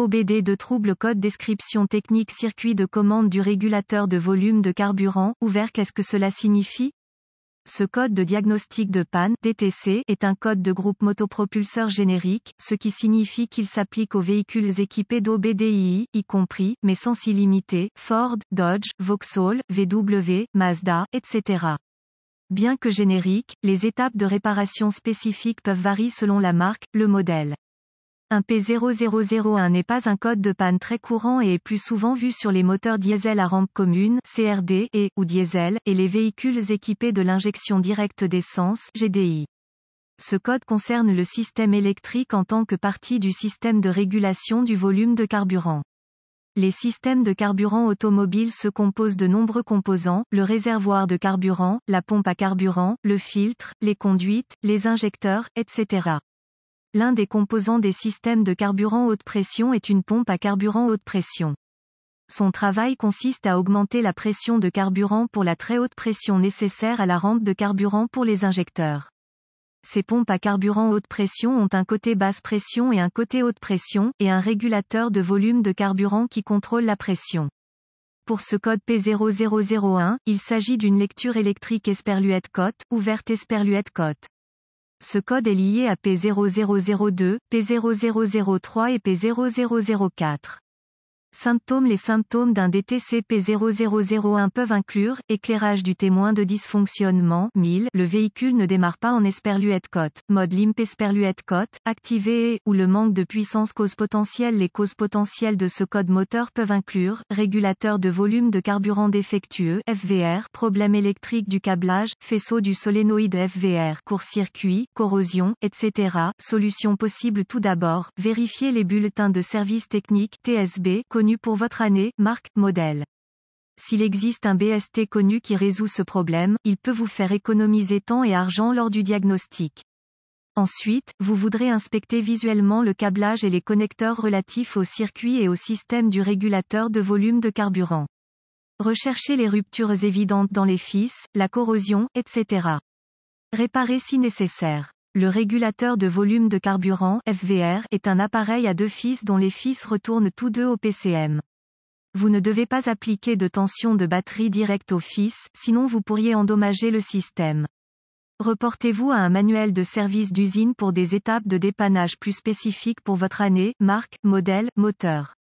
OBD de trouble code description technique circuit de commande du régulateur de volume de carburant, ouvert qu'est-ce que cela signifie ce code de diagnostic de panne DTC est un code de groupe motopropulseur générique, ce qui signifie qu'il s'applique aux véhicules équipés d'OBDI, y compris, mais sans s'y limiter, Ford, Dodge, Vauxhall, VW, Mazda, etc. Bien que générique, les étapes de réparation spécifiques peuvent varier selon la marque, le modèle. Un P0001 n'est pas un code de panne très courant et est plus souvent vu sur les moteurs diesel à rampe commune CRD et ou diesel et les véhicules équipés de l'injection directe d'essence GDI. Ce code concerne le système électrique en tant que partie du système de régulation du volume de carburant. Les systèmes de carburant automobile se composent de nombreux composants, le réservoir de carburant, la pompe à carburant, le filtre, les conduites, les injecteurs, etc. L'un des composants des systèmes de carburant haute pression est une pompe à carburant haute pression. Son travail consiste à augmenter la pression de carburant pour la très haute pression nécessaire à la rampe de carburant pour les injecteurs. Ces pompes à carburant haute pression ont un côté basse pression et un côté haute pression, et un régulateur de volume de carburant qui contrôle la pression. Pour ce code P0001, il s'agit d'une lecture électrique esperluette-cote, ouverte esperluette-cote. Ce code est lié à P0002, P0003 et P0004. Symptômes Les symptômes d'un DTCP 0001 peuvent inclure éclairage du témoin de dysfonctionnement 1000 Le véhicule ne démarre pas en esperluette cote, Mode limp esperluette cote, activé et, ou le manque de puissance cause potentielle Les causes potentielles de ce code moteur peuvent inclure régulateur de volume de carburant défectueux FVR problème électrique du câblage faisceau du solénoïde FVR court-circuit corrosion etc. Solution possible tout d'abord vérifier les bulletins de service technique TSB pour votre année, marque, modèle. S'il existe un BST connu qui résout ce problème, il peut vous faire économiser temps et argent lors du diagnostic. Ensuite, vous voudrez inspecter visuellement le câblage et les connecteurs relatifs au circuit et au système du régulateur de volume de carburant. Recherchez les ruptures évidentes dans les fils, la corrosion, etc. Réparer si nécessaire. Le régulateur de volume de carburant FVR est un appareil à deux fils dont les fils retournent tous deux au PCM. Vous ne devez pas appliquer de tension de batterie directe aux fils, sinon vous pourriez endommager le système. Reportez-vous à un manuel de service d'usine pour des étapes de dépannage plus spécifiques pour votre année, marque, modèle, moteur.